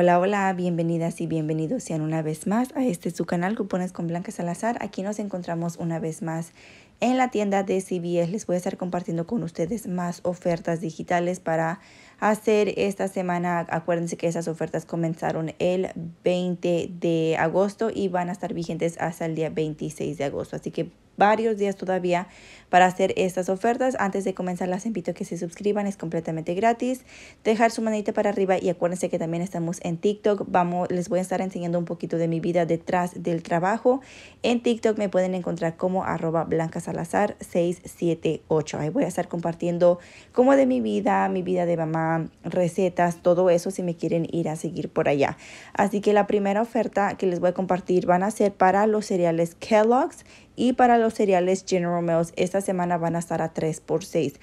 Hola, hola, bienvenidas y bienvenidos sean una vez más a este su canal Cupones con Blanca Salazar. Aquí nos encontramos una vez más en la tienda de CBS. Les voy a estar compartiendo con ustedes más ofertas digitales para hacer esta semana. Acuérdense que esas ofertas comenzaron el 20 de agosto y van a estar vigentes hasta el día 26 de agosto. Así que varios días todavía para hacer estas ofertas. Antes de comenzar las invito a que se suscriban, es completamente gratis. Dejar su manita para arriba y acuérdense que también estamos en TikTok. Vamos, les voy a estar enseñando un poquito de mi vida detrás del trabajo. En TikTok me pueden encontrar como arroba blancasalazar678. Ahí voy a estar compartiendo como de mi vida, mi vida de mamá, recetas, todo eso si me quieren ir a seguir por allá. Así que la primera oferta que les voy a compartir van a ser para los cereales Kellogg's y para los cereales General Mills esta semana van a estar a 3 por 6.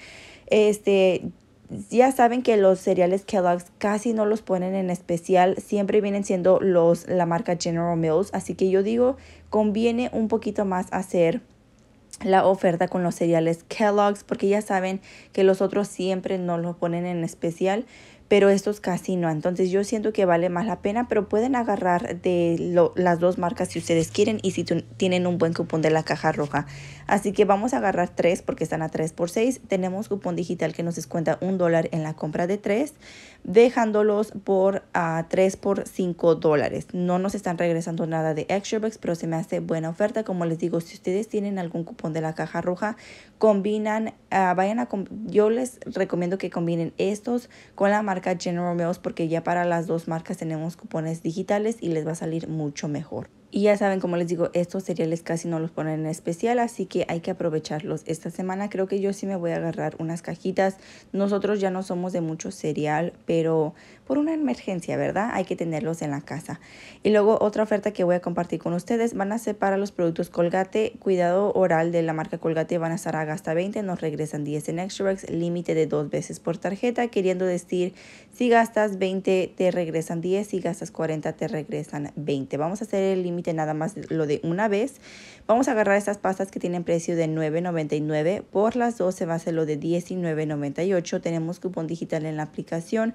Este, ya saben que los cereales Kellogg's casi no los ponen en especial, siempre vienen siendo los la marca General Mills, así que yo digo, conviene un poquito más hacer la oferta con los cereales Kellogg's porque ya saben que los otros siempre no los ponen en especial pero estos casi no. Entonces yo siento que vale más la pena, pero pueden agarrar de las dos marcas si ustedes quieren y si tienen un buen cupón de la caja roja. Así que vamos a agarrar tres porque están a tres por seis. Tenemos cupón digital que nos descuenta un dólar en la compra de tres, dejándolos por a ah, por cinco dólares. No nos están regresando nada de extra bucks, pero se me hace buena oferta. Como les digo, si ustedes tienen algún cupón de la caja roja, combinan Ah, vayan a yo les recomiendo que combinen estos con la marca General Mills porque ya para las dos marcas tenemos cupones digitales y les va a salir mucho mejor. Y ya saben, como les digo, estos cereales casi no los ponen en especial, así que hay que aprovecharlos esta semana. Creo que yo sí me voy a agarrar unas cajitas. Nosotros ya no somos de mucho cereal, pero por una emergencia, ¿verdad? Hay que tenerlos en la casa. Y luego otra oferta que voy a compartir con ustedes van a ser para los productos Colgate, cuidado oral de la marca Colgate van a estar a gasta 20, nos regresan 10 en Extrax, límite de dos veces por tarjeta, queriendo decir si gastas 20 te regresan 10, si gastas 40 te regresan 20. Vamos a hacer el límite nada más lo de una vez. Vamos a agarrar estas pastas que tienen precio de 9.99, por las 12, va a ser lo de 19.98. Tenemos cupón digital en la aplicación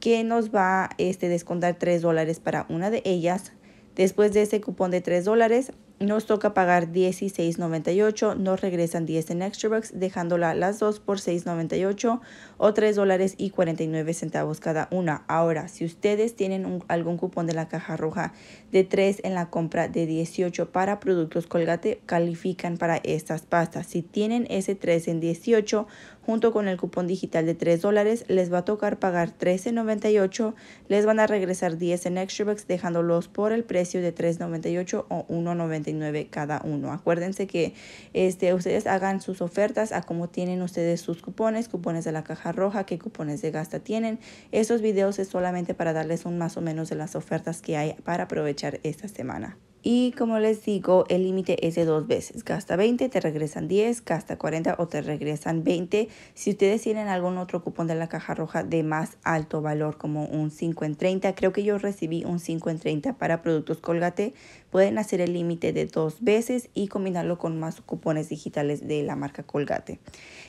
que nos va a este, descontar 3 dólares para una de ellas. Después de ese cupón de 3 dólares, nos toca pagar 16.98, nos regresan 10 en extra bucks, dejándola las dos por 6.98 o $3.49 cada una. Ahora, si ustedes tienen algún cupón de la caja roja de 3 en la compra de 18 para productos Colgate, califican para estas pastas. Si tienen ese 3 en 18 junto con el cupón digital de 3 dólares, les va a tocar pagar 13.98, les van a regresar 10 en extra dejándolos por el precio de 3.98 o 1.99 cada uno. Acuérdense que este, ustedes hagan sus ofertas a cómo tienen ustedes sus cupones, cupones de la caja roja, qué cupones de gasta tienen. Estos videos es solamente para darles un más o menos de las ofertas que hay para aprovechar esta semana. Y como les digo, el límite es de dos veces. Gasta 20, te regresan 10, gasta 40 o te regresan 20. Si ustedes tienen algún otro cupón de la caja roja de más alto valor, como un 5 en 30, creo que yo recibí un 5 en 30 para productos Colgate, Pueden hacer el límite de dos veces y combinarlo con más cupones digitales de la marca Colgate.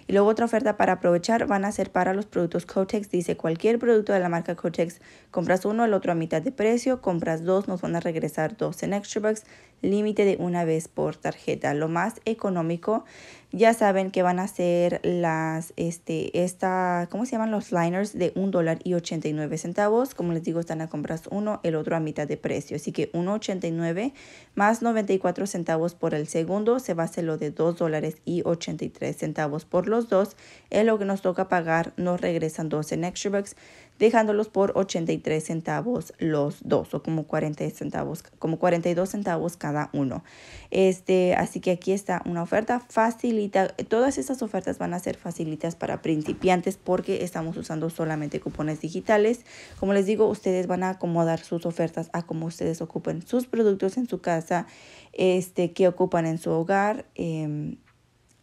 Y luego otra oferta para aprovechar van a ser para los productos Cotex. Dice cualquier producto de la marca Cotex, compras uno, el otro a mitad de precio, compras dos, nos van a regresar dos en Extra Bucks límite de una vez por tarjeta. Lo más económico, ya saben que van a ser las, este, esta, ¿cómo se llaman? Los liners de un dólar y 89 centavos. Como les digo, están a compras uno, el otro a mitad de precio. Así que 1.89 más 94 centavos por el segundo se va a hacer lo de 2 dólares y 83 centavos por los dos. Es lo que nos toca pagar, nos regresan 12 en extra bucks dejándolos por 83 centavos los dos o como 40 centavos, como 42 centavos cada uno. Este, así que aquí está una oferta facilita. Todas estas ofertas van a ser facilitas para principiantes porque estamos usando solamente cupones digitales. Como les digo, ustedes van a acomodar sus ofertas a como ustedes ocupen sus productos en su casa, este, que ocupan en su hogar. Em,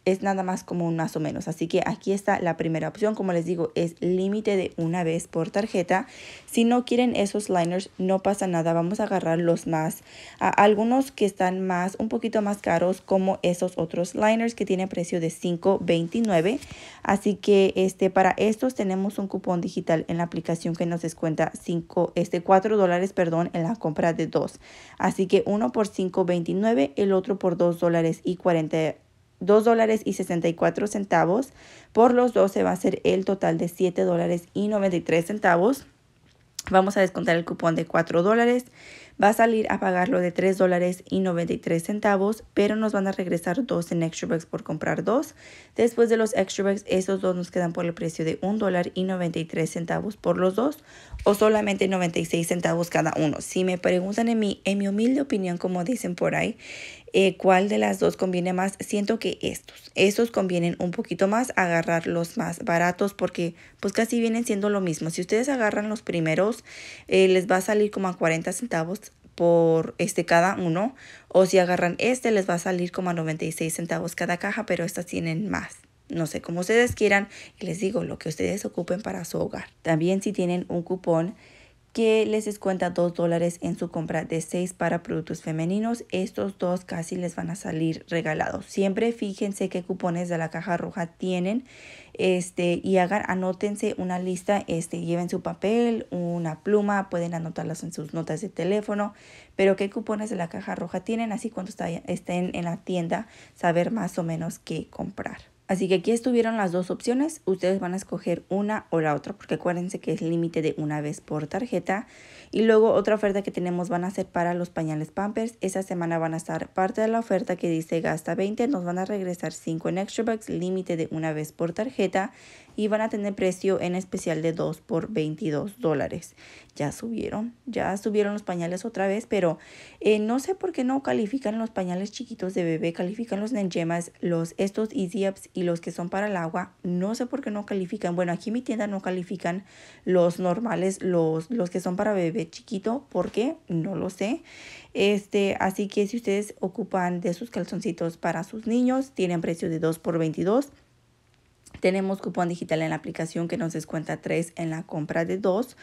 es nada más como más o menos. Así que aquí está la primera opción, como les digo, es límite de una vez por tarjeta. Si no quieren esos liners, no pasa nada, vamos a agarrar los más, algunos que están más, un poquito más caros, como esos otros liners que tienen precio de $5.29. Así que este, para estos tenemos un cupón digital en la aplicación que nos descuenta 5, este, 4 dólares, perdón, en la compra de dos. Así que uno por $5.29, el otro por dos dólares 2 dólares y 64 centavos. Por los 12 va a ser el total de 7 dólares y 93 centavos. Vamos a descontar el cupón de 4 dólares. Va a salir a pagarlo de tres dólares y 93 centavos, pero nos van a regresar dos en extra bucks por comprar dos. Después de los extra bucks, esos dos nos quedan por el precio de un dólar y 93 centavos por los dos o solamente 96 centavos cada uno. Si me preguntan en mi, en mi humilde opinión, como dicen por ahí, eh, cuál de las dos conviene más. Siento que estos, estos convienen un poquito más agarrar los más baratos porque pues casi vienen siendo lo mismo. Si ustedes agarran los primeros, eh, les va a salir como a 40 centavos por este cada uno o si agarran este les va a salir como a 96 centavos cada caja pero estas tienen más no sé, como ustedes quieran, les digo lo que ustedes ocupen para su hogar. También si tienen un cupón que les descuenta 2 dólares en su compra de 6 para productos femeninos. Estos dos casi les van a salir regalados. Siempre fíjense qué cupones de la caja roja tienen este, y hagan, anótense una lista, este, lleven su papel, una pluma, pueden anotarlas en sus notas de teléfono, pero qué cupones de la caja roja tienen, así cuando estén en la tienda, saber más o menos qué comprar. Así que aquí estuvieron las dos opciones, ustedes van a escoger una o la otra, porque acuérdense que es límite de una vez por tarjeta. Y luego otra oferta que tenemos van a ser para los pañales Pampers, esa semana van a estar parte de la oferta que dice gasta 20, nos van a regresar 5 en extra bucks, límite de una vez por tarjeta y van a tener precio en especial de 2 por 22 dólares. Ya subieron, ya subieron los pañales otra vez, pero eh, no sé por qué no califican los pañales chiquitos de bebé, califican los nengemas, los estos Easy Ups y los que son para el agua. No sé por qué no califican. Bueno, aquí en mi tienda no califican los normales, los, los que son para bebé chiquito, ¿por qué? No lo sé. Este, así que si ustedes ocupan de sus calzoncitos para sus niños, tienen precio de 2 por 22 tenemos cupón digital en la aplicación que nos descuenta 3 en la compra de 2.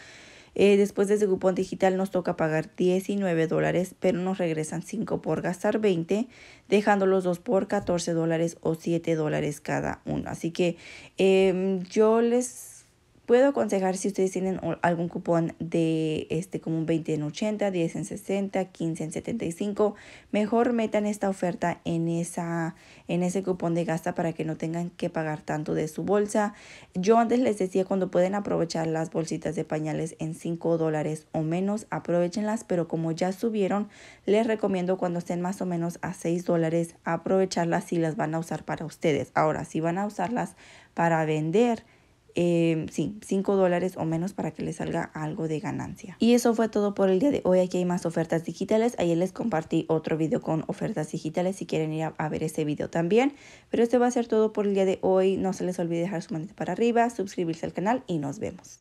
Eh, después de ese cupón digital nos toca pagar 19 dólares, pero nos regresan 5 por gastar 20, dejando los dos por 14 dólares o 7 dólares cada uno. Así que em, yo les Puedo aconsejar si ustedes tienen algún cupón de este como un 20 en 80, 10 en 60, 15 en 75, mejor metan esta oferta en esa en ese cupón de gasta para que no tengan que pagar tanto de su bolsa. Yo antes les decía cuando pueden aprovechar las bolsitas de pañales en 5 dólares o menos, aprovechenlas, pero como ya subieron, les recomiendo cuando estén más o menos a 6 dólares aprovecharlas si las van a usar para ustedes. Ahora, si van a usarlas para vender, eh, sí, 5 dólares o menos para que les salga algo de ganancia. Y eso fue todo por el día de hoy. Aquí hay más ofertas digitales. Ayer les compartí otro video con ofertas digitales si quieren ir a, ver ese video también. Pero este va a ser todo por el día de hoy. No se les olvide dejar su manita para arriba, suscribirse al canal y nos vemos.